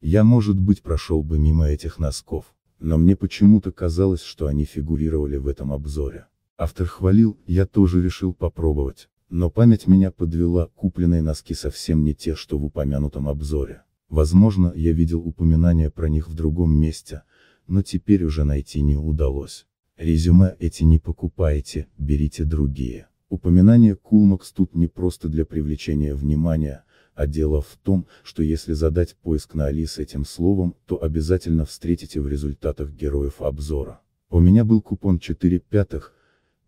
Я, может быть, прошел бы мимо этих носков, но мне почему-то казалось, что они фигурировали в этом обзоре. Автор хвалил, я тоже решил попробовать, но память меня подвела, купленные носки совсем не те, что в упомянутом обзоре. Возможно, я видел упоминание про них в другом месте, но теперь уже найти не удалось. Резюме эти не покупайте, берите другие. Упоминание Кулмакс cool тут не просто для привлечения внимания, а дело в том, что если задать поиск на Алис этим словом, то обязательно встретите в результатах героев обзора. У меня был купон 4 пятых,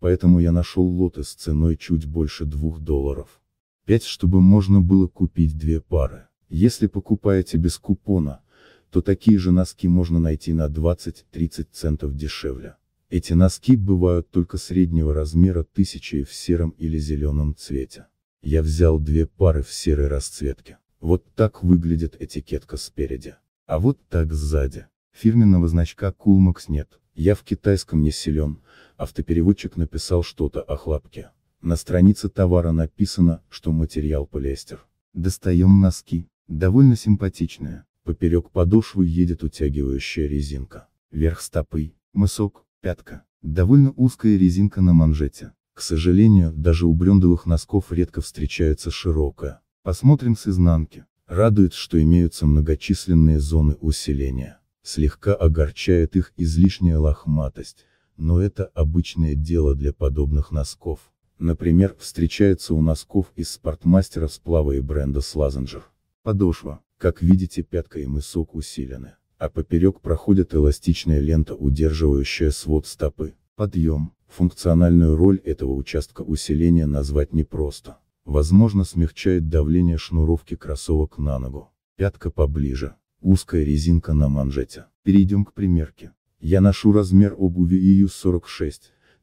поэтому я нашел лоты с ценой чуть больше 2 долларов. 5 чтобы можно было купить две пары. Если покупаете без купона, то такие же носки можно найти на 20-30 центов дешевле. Эти носки бывают только среднего размера тысячи в сером или зеленом цвете. Я взял две пары в серой расцветке. Вот так выглядит этикетка спереди. А вот так сзади. Фирменного значка Coolmax нет. Я в китайском не силен, автопереводчик написал что-то о хлопке. На странице товара написано, что материал полиэстер. Достаем носки. Довольно симпатичные. Поперек подошвы едет утягивающая резинка. Верх стопы, мысок, пятка. Довольно узкая резинка на манжете. К сожалению, даже у брендовых носков редко встречается широкая. Посмотрим с изнанки. Радует, что имеются многочисленные зоны усиления. Слегка огорчает их излишняя лохматость, но это обычное дело для подобных носков. Например, встречается у носков из спортмастера сплава и бренда Слазенджер. Подошва. Как видите, пятка и мысок усилены а поперек проходит эластичная лента, удерживающая свод стопы. Подъем. Функциональную роль этого участка усиления назвать непросто. Возможно смягчает давление шнуровки кроссовок на ногу. Пятка поближе. Узкая резинка на манжете. Перейдем к примерке. Я ношу размер обуви EU46,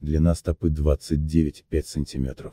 длина стопы 29,5 см.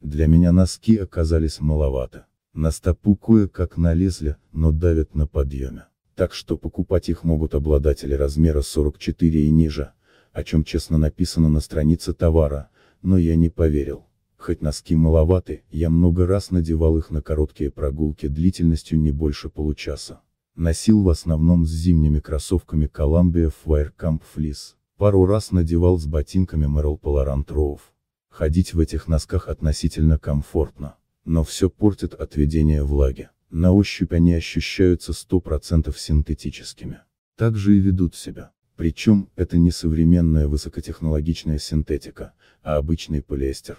Для меня носки оказались маловато. На стопу кое-как налезли, но давят на подъеме. Так что покупать их могут обладатели размера 44 и ниже о чем честно написано на странице товара, но я не поверил. Хоть носки маловаты, я много раз надевал их на короткие прогулки длительностью не больше получаса. Носил в основном с зимними кроссовками Columbia Firecamp Fleece. Пару раз надевал с ботинками Merrill Polaran Rove. Ходить в этих носках относительно комфортно. Но все портит от ведения влаги. На ощупь они ощущаются 100% синтетическими. Так же и ведут себя. Причем, это не современная высокотехнологичная синтетика, а обычный полиэстер.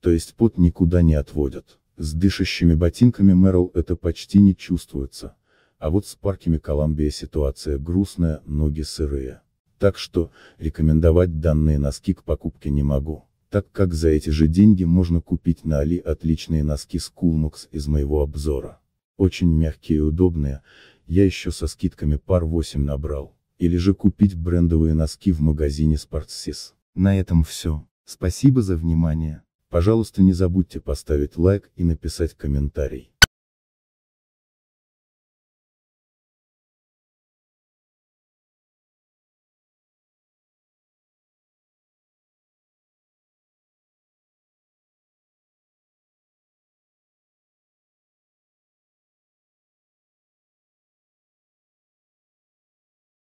То есть пот никуда не отводят. С дышащими ботинками Мэрил это почти не чувствуется. А вот с парками Колумбия ситуация грустная, ноги сырые. Так что, рекомендовать данные носки к покупке не могу, так как за эти же деньги можно купить на Али отличные носки с Coolmax из моего обзора. Очень мягкие и удобные, я еще со скидками пар 8 набрал или же купить брендовые носки в магазине Sportsys. На этом все. Спасибо за внимание. Пожалуйста не забудьте поставить лайк и написать комментарий.